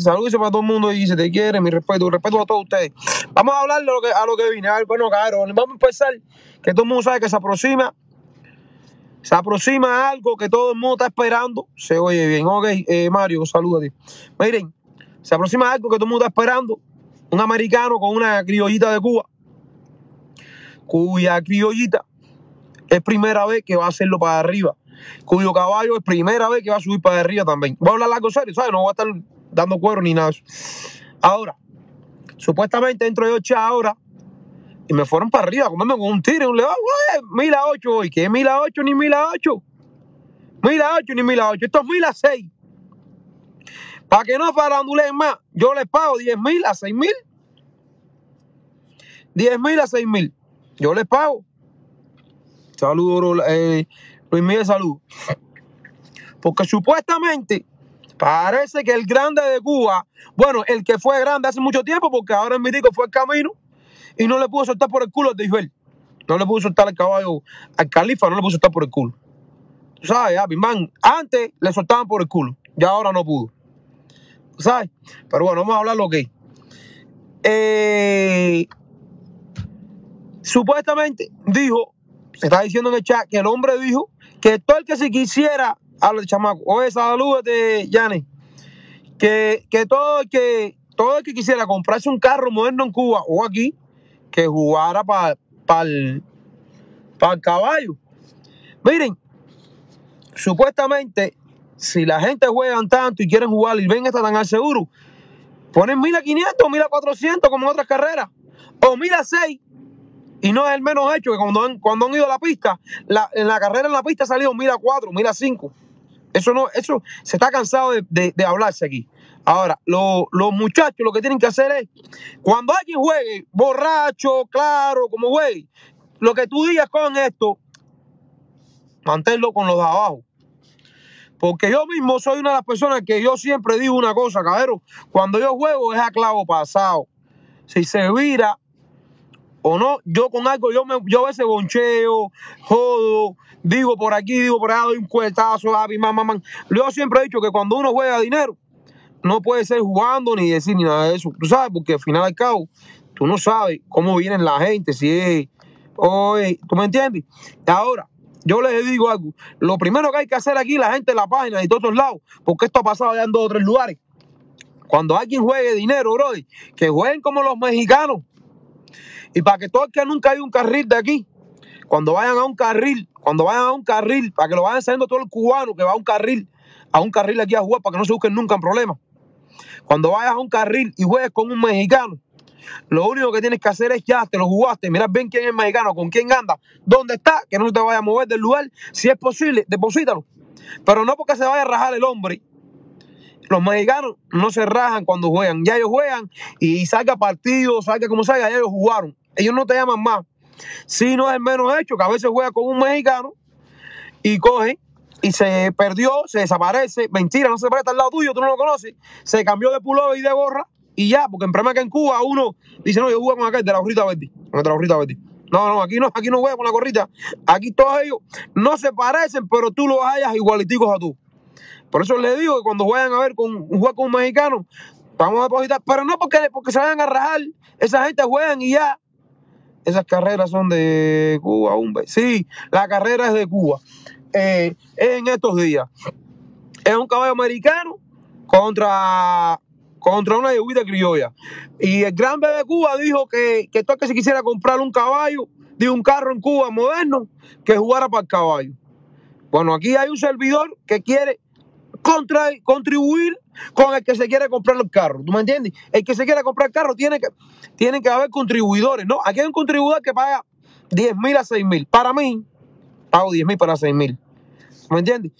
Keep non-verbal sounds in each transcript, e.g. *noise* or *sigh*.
saludos para todo el mundo y dice te quiere, mi respeto, respeto a todos ustedes. Vamos a hablar lo a lo que vine, bueno, caro, vamos a empezar, que todo el mundo sabe que se aproxima, se aproxima algo que todo el mundo está esperando, se oye bien, ok, eh, Mario, saludos a ti. Miren, se aproxima algo que todo el mundo está esperando, un americano con una criollita de Cuba, cuya criollita es primera vez que va a hacerlo para arriba, cuyo caballo es primera vez que va a subir para arriba también. Voy a hablar algo serio, ¿sabes? No voy a estar dando cuero ni nada. Ahora, supuestamente entro de ocho ahora y me fueron para arriba comiendo con un tiro y un león. 1.000 a ocho hoy, que mil a 8 ni 1008? a ocho. ni 1008, a Esto es mil a Para que no farandulen más, yo les pago 10.000 a 6.000. 10.000 a 6.000. Yo les pago. Saludos, eh, Luis Miguel, saludos. Porque supuestamente Parece que el grande de Cuba, bueno, el que fue grande hace mucho tiempo, porque ahora mi mitico fue el camino y no le pudo soltar por el culo dijo de No le pudo soltar el caballo, al califa, no le pudo soltar por el culo. sabes, mi man, antes le soltaban por el culo, ya ahora no pudo. sabes? Pero bueno, vamos a hablar lo que es. Eh, supuestamente dijo, se está diciendo en el chat, que el hombre dijo que todo el que se quisiera habla el chamaco. Oye, salúdate, Yane. Que, que todo el que todo el que quisiera comprarse un carro moderno en Cuba o aquí, que jugara para pa el, caballo. Miren, supuestamente, si la gente juega tanto y quieren jugar y ven esta tan al seguro, ponen 1500, 1400 como en otras carreras, o 1600 Y no es el menos hecho que cuando han, cuando han ido a la pista, en la carrera en la pista ha salido a cinco eso no, eso se está cansado de, hablarse aquí. Ahora, los muchachos lo que tienen que hacer es, cuando alguien juegue borracho, claro, como güey, lo que tú digas con esto, manténlo con los de abajo. Porque yo mismo soy una de las personas que yo siempre digo una cosa, cabrón. Cuando yo juego es a clavo pasado. Si se vira o no, yo con algo, yo, me, yo a veces boncheo, jodo, digo por aquí, digo por allá, doy un cuetazo, mamá, Yo siempre he dicho que cuando uno juega dinero, no puede ser jugando ni decir ni nada de eso, tú sabes, porque al final al cabo, tú no sabes cómo vienen la gente, si es, ¿tú me entiendes? Ahora, yo les digo algo, lo primero que hay que hacer aquí, la gente de la página y de todos lados, porque esto ha pasado allá en dos o tres lugares, cuando alguien juegue dinero, brother, que jueguen como los mexicanos, y para que todo que nunca hay un carril de aquí, cuando vayan a un carril, cuando vayan a un carril, para que lo vayan sabiendo todo el cubano que va a un carril, a un carril aquí a jugar, para que no se busquen nunca en problemas. Cuando vayas a un carril y juegues con un mexicano, lo único que tienes que hacer es ya, te lo jugaste, mira bien quién es el mexicano, con quién anda, dónde está, que no se te vaya a mover del lugar. Si es posible, deposítalo. Pero no porque se vaya a rajar el hombre. Los mexicanos no se rajan cuando juegan. Ya ellos juegan y salga partido, salga como salga, ya ellos jugaron. Ellos no te llaman más si no es el menos hecho, que a veces juega con un mexicano y coge y se perdió, se desaparece. Mentira, no se presta al lado tuyo, tú no lo conoces. Se cambió de puló y de gorra y ya, porque en problema que en Cuba uno dice, no, yo juego con aquel de la gorrita verde, No, no, aquí no, aquí no juega con la gorrita. Aquí todos ellos no se parecen, pero tú los hallas igualiticos a tú. Por eso les digo que cuando vayan a ver con un juego con un mexicano, vamos a depositar, pero no porque, porque se vayan a rajar, esa gente juegan y ya, esas carreras son de Cuba, hombre. Sí, la carrera es de Cuba. Eh, en estos días. Es un caballo americano contra, contra una yeguita criolla. Y el gran bebé de Cuba dijo que, que todo que si quisiera comprar un caballo, de un carro en Cuba moderno, que jugara para el caballo. Bueno, aquí hay un servidor que quiere contribuir con el que se quiere comprar los carros, ¿Tú me entiendes? El que se quiere comprar el carro tiene que, tienen que haber contribuidores, ¿no? Aquí hay un contribuidor que paga 10 mil a 6 mil. Para mí, pago 10 mil para 6 mil. ¿Me entiendes?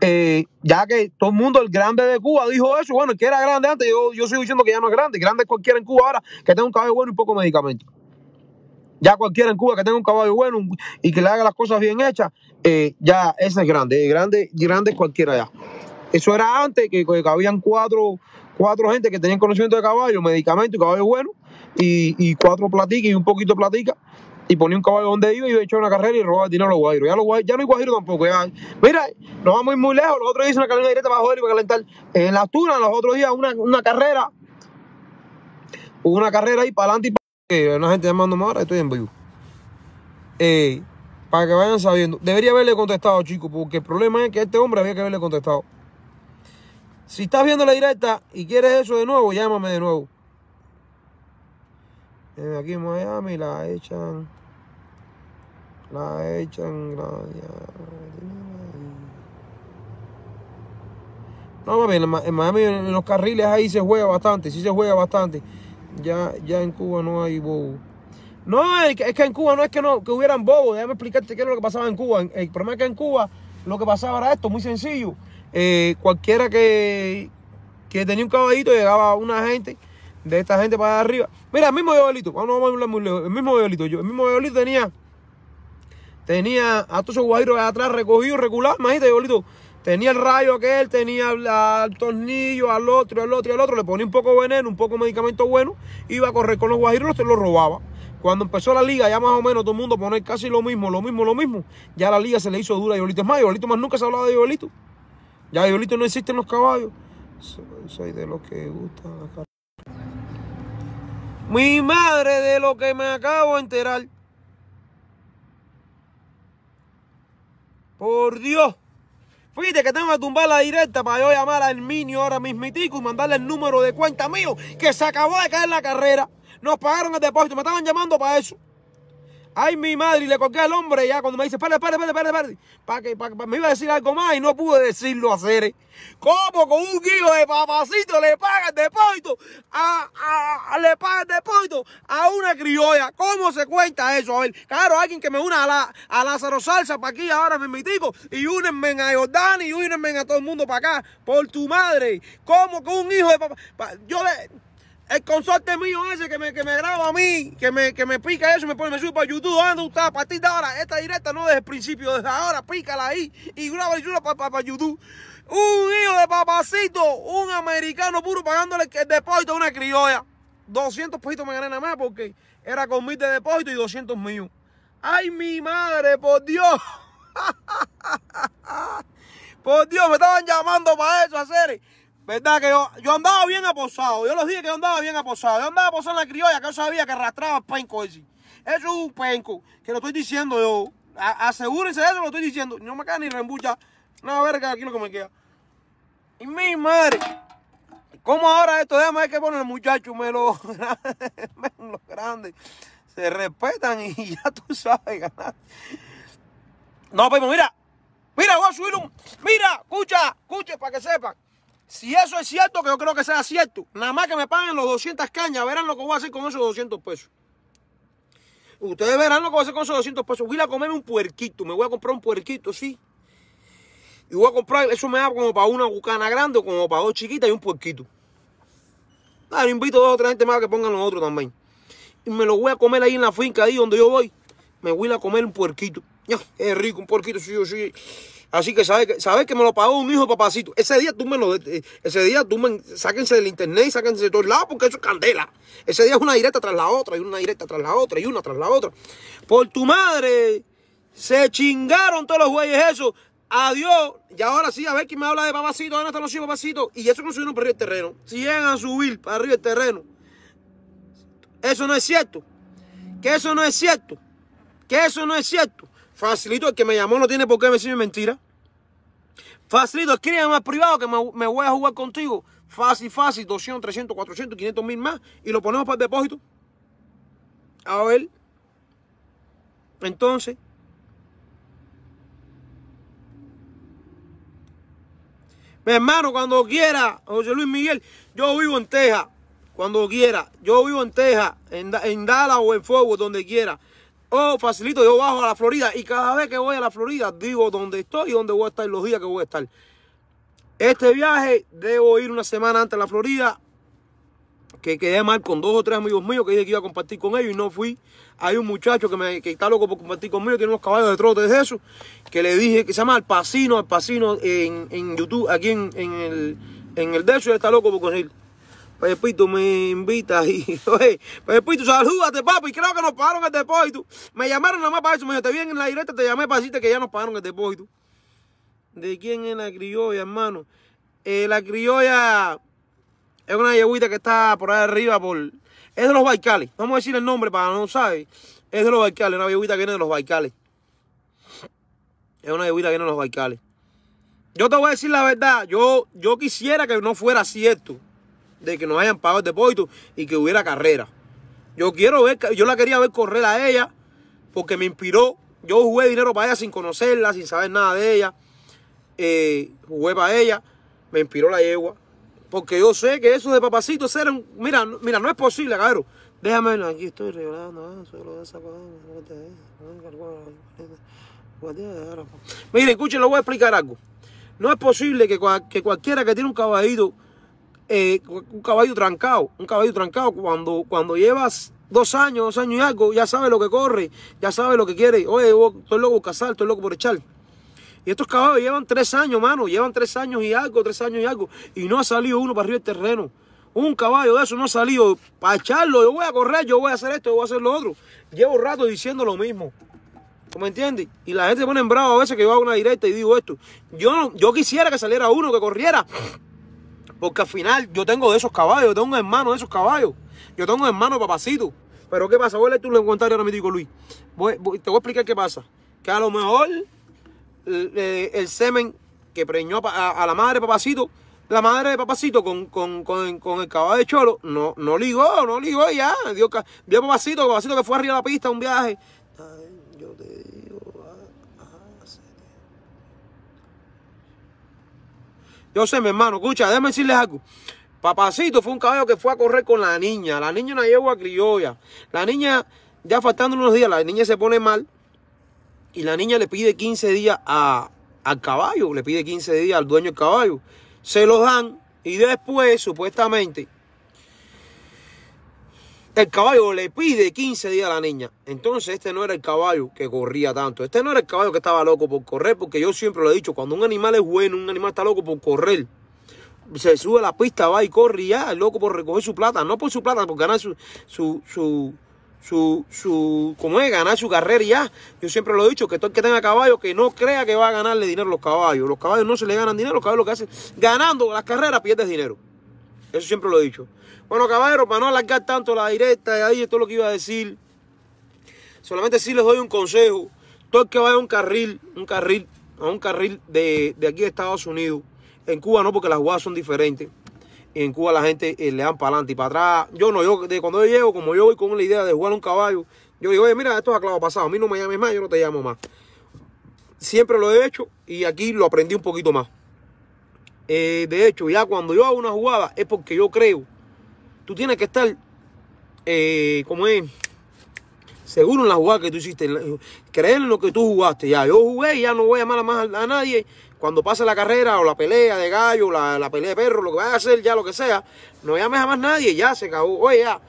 Eh, ya que todo el mundo, el grande de Cuba, dijo eso. Bueno, el que era grande antes, yo, sigo diciendo que ya no es grande. Grande es cualquiera en Cuba ahora que tenga un caballo bueno y poco medicamento. Ya cualquiera en Cuba que tenga un caballo bueno y que le haga las cosas bien hechas, eh, ya ese es grande. grande, grande es cualquiera ya. Eso era antes que, habían cuatro, cuatro gente que tenían conocimiento de caballo, medicamento y caballo bueno, y, cuatro platicas y un poquito platica. Y ponía un caballo donde iba y iba a echar una carrera y robaba el dinero a los guajiros. Ya, no hay guajiros tampoco. Mira, nos vamos muy lejos. Los otros días una carrera directa para calentar. En la altura los otros días, una, carrera. Hubo una carrera ahí para adelante y para. Eh, una gente llamándome ahora, estoy en vivo. Eh, para que vayan sabiendo. Debería haberle contestado, chicos, porque el problema es que este hombre había que haberle contestado. Si estás viendo la directa y quieres eso de nuevo, llámame de nuevo. Eh, aquí en Miami la echan. La echan. La, No, mami, en Miami en los carriles ahí se juega bastante, sí se juega bastante. Ya, ya en Cuba no hay bobo. No, es que en Cuba no es que no, que hubieran bobo. Déjame explicarte qué es lo que pasaba en Cuba. El problema es que en Cuba lo que pasaba era esto, muy sencillo. Eh, cualquiera que, tenía un caballito llegaba una gente de esta gente para arriba. Mira, el mismo violito, vamos a hablar muy lejos, el mismo violito, yo, el mismo tenía, tenía a todos esos guajiros de atrás recogidos, regular, imagínate, tenía el rayo aquel, tenía al tornillo, al otro, al otro, al otro, le ponía un poco de veneno, un poco de medicamento bueno, iba a correr con los guajiros, los, lo robaba. Cuando empezó la liga, ya más o menos todo el mundo ponía casi lo mismo, lo mismo, lo mismo. Ya la liga se le hizo dura a Yolito. Es más, Yolito más nunca se ha hablado de Yolito. Ya, Diolito, no existen los caballos. Soy de los que gustan la carrera. Mi madre, de lo que me acabo de enterar. Por Dios. Fíjate que tengo que tumbar la directa para yo llamar al niño ahora mismitico y mandarle el número de cuenta mío que se acabó de caer la carrera. Nos pagaron el depósito, me estaban llamando para eso. Ay, mi madre, y le colgué al hombre ya cuando me dice, espérate, espérate, espérate, espérate, Para que, me iba a decir algo más y no pude decirlo hacer. ¿eh? ¿Cómo con un hijo de papacito le paga el depósito? A, le paga depósito a una criolla. ¿Cómo se cuenta eso? A ver, claro, alguien que me una a, la, a Lázaro Salsa para aquí ahora, me mitico, y únenme a Jordán, y únenme a todo el mundo para acá. Por tu madre. ¿Cómo con un hijo de papá? yo le el consorte mío ese que me, que me graba a mí, que me, que pica eso, me pone, me sube para YouTube, ¿dónde está? A partir ahora, esta directa no desde el principio, desde ahora pícala ahí y graba y sube para, YouTube. Un hijo de papacito, un americano puro pagándole el depósito a una criolla. 200 pesitos me gané nada más porque era con mil de depósito y 200 míos. ¡Ay, mi madre, por Dios! *laughs* por Dios, me estaban llamando para eso, hacer. ¿Verdad? Que yo, andaba bien aposado. Yo los dije que yo andaba bien aposado. Yo andaba aposado en la criolla que yo sabía que arrastraba el penco ese. Eso es un penco. Que lo estoy diciendo yo. asegúrense de eso, lo estoy diciendo. No me queda ni rembucha. No, a verga, aquí lo que me queda. Y mi madre. ¿Cómo ahora esto? Déjame ver que pone el muchacho. Me lo, me *laughs* lo Se respetan y *laughs* ya tú sabes ganar. No, pero pues, mira. Mira, voy a subir un. Mira, escucha, escucha para que sepan. Si eso es cierto, que yo creo que sea cierto, nada más que me paguen los 200 cañas, verán lo que voy a hacer con esos 200 pesos. Ustedes verán lo que voy a hacer con esos 200 pesos. Voy a comerme un puerquito, me voy a comprar un puerquito, sí. Y voy a comprar, eso me da como para una bucana grande o como para dos chiquitas y un puerquito. claro invito a dos o tres gente más que pongan los otros también. Y me lo voy a comer ahí en la finca, ahí donde yo voy. Me voy a comer un puerquito. Ya, es rico, un puerquito, sí, sí. Así que sabes que me lo pagó un hijo papacito. Ese día tú me lo, eh, ese día tú me, sáquense del internet y sáquense de todos lados porque eso es candela. Ese día es una directa tras la otra y una directa tras la otra y una tras la otra. Por tu madre, se chingaron todos los güeyes eso. Adiós. Y ahora sí, a ver quién me habla de papacito. ¿Dónde están los hijos papacito? Y eso no subieron para arriba el terreno. Si llegan a subir para arriba el terreno. Eso no es cierto. Que eso no es cierto. Que eso no es cierto. Facilito, el que me llamó no tiene por qué decirme mentira. Facilito, escribe más privado que me, voy a jugar contigo. Fácil, fácil, 200, 300, 400, 500 mil más y lo ponemos para el depósito. A ver. Entonces, mi hermano, cuando quiera, José Luis Miguel, yo vivo en Texas. Cuando quiera, yo vivo en Texas, en, en Dallas o en Fuego, donde quiera. Oh, facilito, yo bajo a la Florida y cada vez que voy a la Florida digo dónde estoy y dónde voy a estar los días que voy a estar. Este viaje debo ir una semana antes a la Florida, que quedé mal con dos o tres amigos míos que dije que iba a compartir con ellos y no fui. Hay un muchacho que, me, está loco por compartir conmigo, tiene unos caballos de trote de eso, que le dije que se llama Alpacino, Alpacino en, en YouTube, aquí en, el, en el está loco por conseguir. Pepito, me invita y, *laughs* oye, Pepito, salúdate, papi, creo que nos pagaron el depósito. Me llamaron nada más para eso, me dijo, te vi en la directa, te llamé para decirte que ya nos pagaron el depósito. ¿De quién es la criolla, hermano? Eh, la criolla es una yeguita que está por ahí arriba, por... Es de los Baicales, vamos a decir el nombre para no saber. Es de los Baicales, una yeguita que viene de los Baicales. Es una yeguita que viene de los Baicales. Yo te voy a decir la verdad, yo, yo quisiera que no fuera cierto de que nos hayan pagado el depósito y que hubiera carrera. Yo quiero ver, yo la quería ver correr a ella porque me inspiró. Yo jugué dinero para ella sin conocerla, sin saber nada de ella. Eh, jugué para ella, me inspiró la yegua. Porque yo sé que eso de papacito un... Mira, mira, no es posible, cabrón. Déjame aquí estoy regalando, solo esa Miren, escuchen, lo voy a explicar algo. No es posible que, que cualquiera que tiene un caballito eh, un caballo trancado, un caballo trancado, cuando, cuando llevas dos años, dos años y algo, ya sabe lo que corre, ya sabe lo que quiere. Oye, estoy loco por cazar, estoy loco por echar. Y estos caballos llevan tres años, mano, llevan tres años y algo, tres años y algo, y no ha salido uno para arriba del terreno. Un caballo de eso no ha salido para echarlo. Yo voy a correr, yo voy a hacer esto, yo voy a hacer lo otro. Llevo un rato diciendo lo mismo. ¿cómo me entiendes? Y la gente se pone en bravo a veces que yo hago una directa y digo esto. Yo, yo quisiera que saliera uno, que corriera porque al final yo tengo de esos caballos, yo tengo un hermano de esos caballos. Yo tengo un hermano papacito. Pero ¿qué pasa? Voy a leer tu comentario ahora me digo Luis. Voy, te voy a explicar qué pasa. Que a lo mejor eh, eh, el, semen que preñó a, la madre de papacito, la madre de papacito con, con, con, con el caballo de cholo, no, no ligó, no ligó ya. Dios papacito, papacito que fue arriba de la pista un viaje. Yo sé, mi hermano, escucha, déjame decirles algo. Papacito fue un caballo que fue a correr con la niña. La niña una yegua criolla. La niña, ya faltando unos días, la niña se pone mal. Y la niña le pide 15 días a, al caballo. Le pide 15 días al dueño del caballo. Se los dan. Y después, supuestamente, el caballo le pide 15 días a la niña. Entonces este no era el caballo que corría tanto. Este no era el caballo que estaba loco por correr, porque yo siempre lo he dicho, cuando un animal es bueno, un animal está loco por correr. Se sube a la pista, va y corre ya, el loco por recoger su plata, no por su plata, por ganar su, su, su, su, su, como es, ganar su carrera ya. Yo siempre lo he dicho, que todo el que tenga caballo, que no crea que va a ganarle dinero a los caballos. Los caballos no se le ganan dinero, los caballos lo que hacen, ganando las carreras pierdes dinero. Eso siempre lo he dicho. Bueno, caballero, para no alargar tanto la directa, ahí esto es lo que iba a decir. Solamente sí les doy un consejo. Todo el que vaya a un carril, un carril, a un carril de, aquí de Estados Unidos. En Cuba no, porque las jugadas son diferentes. En Cuba la gente eh, le dan para adelante y para atrás. Yo no, yo de cuando yo llego, como yo voy con la idea de jugar a un caballo, yo digo, oye, mira, esto es aclavo pasado, a mí no me llames más, yo no te llamo más. Siempre lo he hecho y aquí lo aprendí un poquito más. Eh, de hecho, ya cuando yo hago una jugada es porque yo creo tú tienes que estar, eh, como es, seguro en la jugada que tú hiciste, creer en lo que tú jugaste. Ya, yo jugué y ya no voy a llamar más a nadie. Cuando pase la carrera o la pelea de gallo, la, pelea de perro, lo que vaya a hacer, ya lo que sea, no llames a más nadie, ya se acabó. Oye, ya.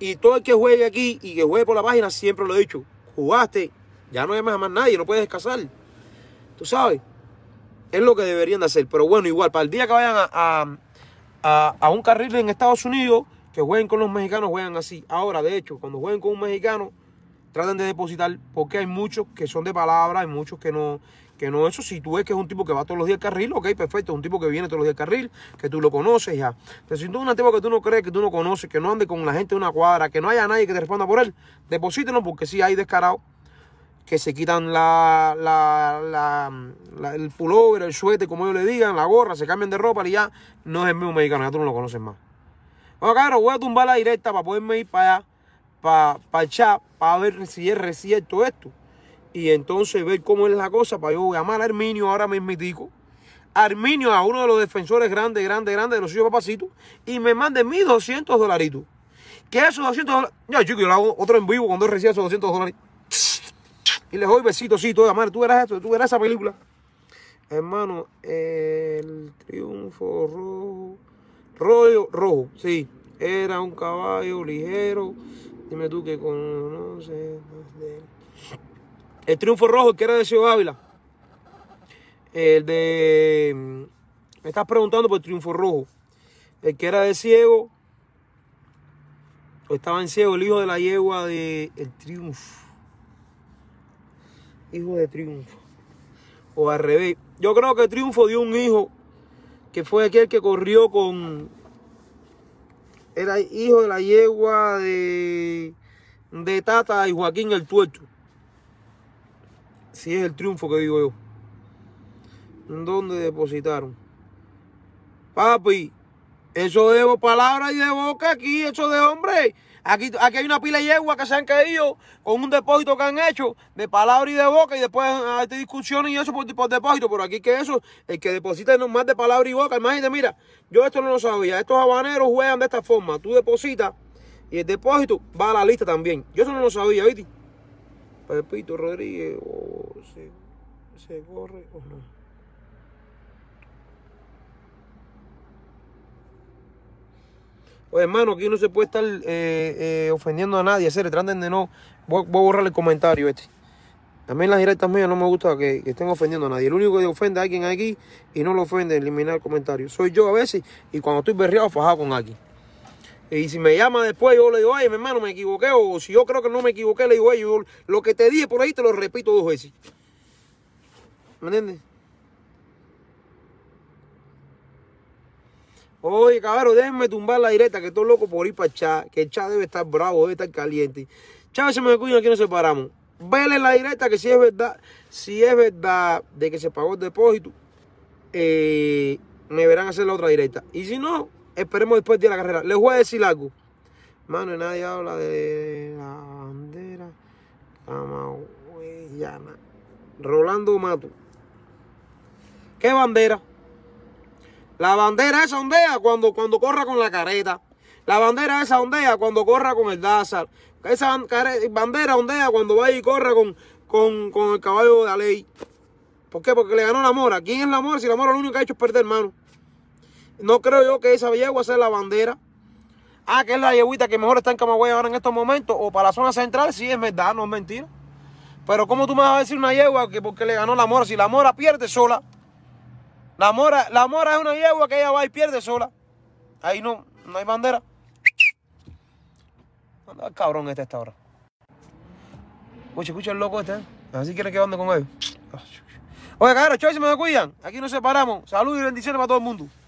Y todo el que juegue aquí y que juegue por la página, siempre lo he dicho, jugaste, ya no llames a más nadie, no puedes casar Tú sabes, es lo que deberían de hacer. Pero bueno, igual, para el día que vayan a un carril en Estados Unidos, que jueguen con los mexicanos, juegan así. Ahora, de hecho, cuando jueguen con un mexicano, traten de depositar, porque hay muchos que son de palabra, hay muchos que no, que no eso. Si tú ves que es un tipo que va todos los días al carril, ok, perfecto, es un tipo que viene todos los días al carril, que tú lo conoces ya. Pero si tú es un tipo que tú no crees, que tú no conoces, que no ande con la gente de una cuadra, que no haya nadie que te responda por él, deposítenlo, porque si hay descarado que se quitan la, la, la, el pullover, el suete, como ellos le digan, la gorra, se cambian de ropa y ya no es el mismo mexicano, ya tú no lo conoces más. Bueno, claro, voy a tumbar la directa para poderme ir para allá, para, para el para ver si es todo esto. Y entonces ver cómo es la cosa para yo llamar a Arminio ahora mismitico. Arminio a uno de los defensores grandes, grandes, grandes de los suyos papacitos y me mande 200 dolaritos. Que esos 200 dólares, yo chico, yo le hago otro en vivo cuando recién esos 200 dólares. Y les doy besitos, sí, tú verás esto, tú verás esa película. Hermano, el triunfo rojo Rollo Rojo, sí. Era un caballo ligero. Dime tú que conoces. El triunfo rojo, que era de Ciego Ávila. El de. Me estás preguntando por el triunfo rojo. El que era de ciego. O estaba en ciego, el hijo de la yegua de El Triunfo. Hijo de Triunfo. O al revés. Yo creo que el Triunfo dio un hijo que fue aquel que corrió con... Era hijo de la yegua de, de Tata y Joaquín el Tuerto. Si es el triunfo que digo yo. ¿Dónde depositaron? Papi, eso de palabra y de boca aquí, eso de hombre. Aquí, aquí hay una pila de yegua que se han caído con un depósito que han hecho de palabra y de boca y después hay discusiones y eso por, de depósito. Pero aquí que eso, el que deposita es más de palabra y boca, imagínate, mira, yo esto no lo sabía. Estos habaneros juegan de esta forma. Tú depositas y el depósito va a la lista también. Yo eso no lo sabía, ¿oíste? Pepito Rodríguez, se, corre o no. hermano, aquí no se puede estar eh, eh, ofendiendo a nadie. Hacer, traten de no. Voy, a borrar el comentario este. También las directas mías no me gusta que, estén ofendiendo a nadie. El único que ofende a alguien aquí y no lo ofende, eliminar el comentario. Soy yo a veces y cuando estoy berreado, fajado con alguien. Y si me llama después, yo le digo, ay, mi hermano, me equivoqué. O si yo creo que no me equivoqué, le digo, ay, yo, lo que te dije por ahí te lo repito dos veces. ¿Me entiendes? Oye, cabrón, déjenme tumbar la directa, que estoy loco por ir para el chat, que el chat debe estar bravo, debe estar caliente. Chávez se me cuidan, aquí nos separamos. véle la directa, que si es verdad, si es verdad de que se pagó el depósito, eh, me verán hacer la otra directa. Y si no, esperemos después de la carrera. Les voy a decir algo. Mano, nadie habla de la bandera llama Rolando Mato. ¿Qué bandera? La bandera esa ondea cuando, cuando corra con la careta. La bandera esa ondea cuando corra con el Dázar. Esa bandera ondea cuando vaya y corra con, con, con el caballo de la ley. ¿Por qué? Porque le ganó la mora. ¿Quién es la mora? Si la mora lo único que ha hecho es perder, hermano. No creo yo que esa yegua sea la bandera. Ah, que es la yeguita que mejor está en Camagüey ahora en estos momentos. O para la zona central, sí es verdad, no es mentira. Pero ¿cómo tú me vas a decir una yegua que porque le ganó la mora? Si la mora pierde sola, la mora, la mora es una yegua que ella va y pierde sola. Ahí no, no hay bandera. Anda el cabrón este esta hora. Oye, escucha el loco este, ¿eh? Así quiere que ande con ellos. Oye, cabrón. choy, se me cuidan. Aquí nos separamos. Salud y bendiciones para todo el mundo.